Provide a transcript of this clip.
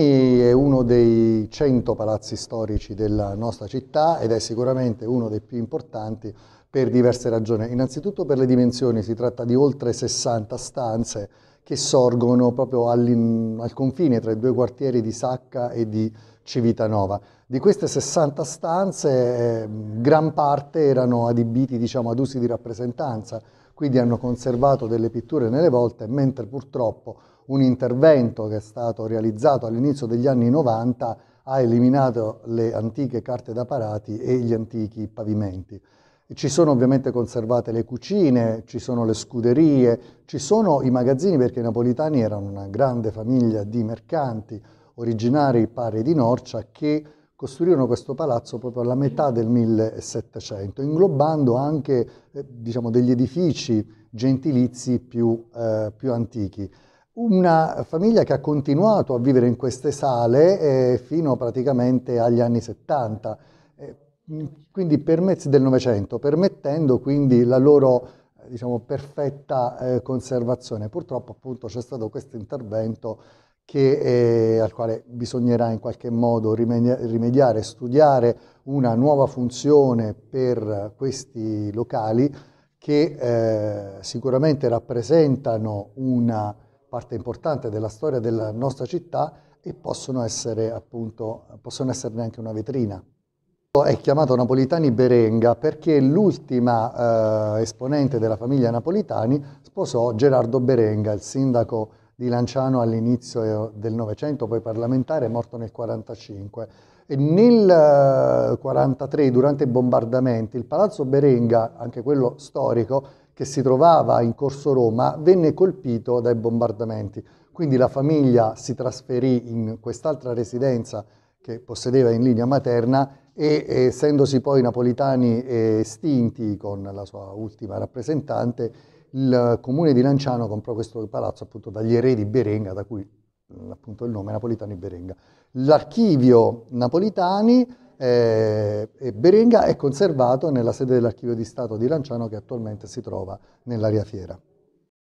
Giordani è uno dei 100 palazzi storici della nostra città ed è sicuramente uno dei più importanti per diverse ragioni. Innanzitutto per le dimensioni, si tratta di oltre 60 stanze che sorgono proprio al confine tra i due quartieri di Sacca e di Civitanova. Di queste 60 stanze, ehm, gran parte erano adibiti diciamo, ad usi di rappresentanza, quindi hanno conservato delle pitture nelle volte, mentre purtroppo un intervento che è stato realizzato all'inizio degli anni 90 ha eliminato le antiche carte da parati e gli antichi pavimenti. Ci sono ovviamente conservate le cucine, ci sono le scuderie, ci sono i magazzini perché i napolitani erano una grande famiglia di mercanti originari pari di Norcia che costruirono questo palazzo proprio alla metà del 1700, inglobando anche eh, diciamo, degli edifici gentilizi più, eh, più, antichi. Una famiglia che ha continuato a vivere in queste sale eh, fino praticamente agli anni 70. Mm, quindi per mezzi del Novecento, permettendo quindi la loro eh, diciamo, perfetta eh, conservazione. Purtroppo appunto c'è stato questo intervento che, eh, al quale bisognerà in qualche modo rimediare, studiare una nuova funzione per questi locali che eh, sicuramente rappresentano una parte importante della storia della nostra città e possono, essere, appunto, possono esserne anche una vetrina. È chiamato Napolitani Berenga perché l'ultima eh, esponente della famiglia Napolitani sposò Gerardo Berenga, il sindaco di Lanciano all'inizio del Novecento, poi parlamentare, morto nel 1945. nel 1943, eh, durante i bombardamenti, il palazzo Berenga, anche quello storico, che si trovava in Corso Roma, venne colpito dai bombardamenti. Quindi la famiglia si trasferì in quest'altra residenza che possedeva in linea materna e eh, essendosi poi napolitani eh, estinti con la sua ultima rappresentante, il comune di Lanciano comprò questo palazzo appunto dagli eredi Berenga, da cui mm, appunto il nome Napolitani Berenga. L'archivio Napolitani eh, Berenga è conservato nella sede dell'archivio di Stato di Lanciano che attualmente si trova nell'area fiera.